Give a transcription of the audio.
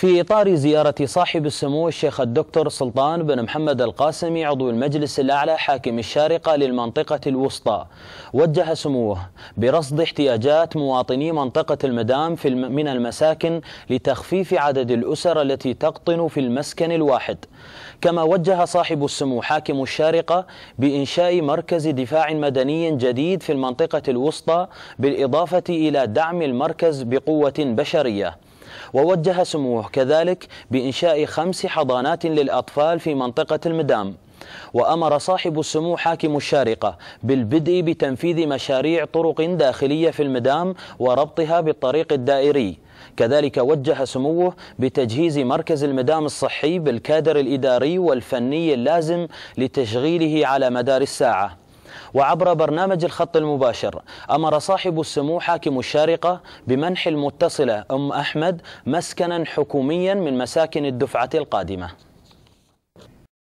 في إطار زيارة صاحب السمو الشيخ الدكتور سلطان بن محمد القاسمي عضو المجلس الأعلى حاكم الشارقة للمنطقة الوسطى وجه سموه برصد احتياجات مواطني منطقة المدام في الم... من المساكن لتخفيف عدد الأسر التي تقطن في المسكن الواحد كما وجه صاحب السمو حاكم الشارقة بإنشاء مركز دفاع مدني جديد في المنطقة الوسطى بالإضافة إلى دعم المركز بقوة بشرية ووجه سموه كذلك بإنشاء خمس حضانات للأطفال في منطقة المدام وأمر صاحب السمو حاكم الشارقة بالبدء بتنفيذ مشاريع طرق داخلية في المدام وربطها بالطريق الدائري كذلك وجه سموه بتجهيز مركز المدام الصحي بالكادر الإداري والفني اللازم لتشغيله على مدار الساعة وعبر برنامج الخط المباشر أمر صاحب السمو حاكم الشارقة بمنح المتصلة أم أحمد مسكنا حكوميا من مساكن الدفعة القادمة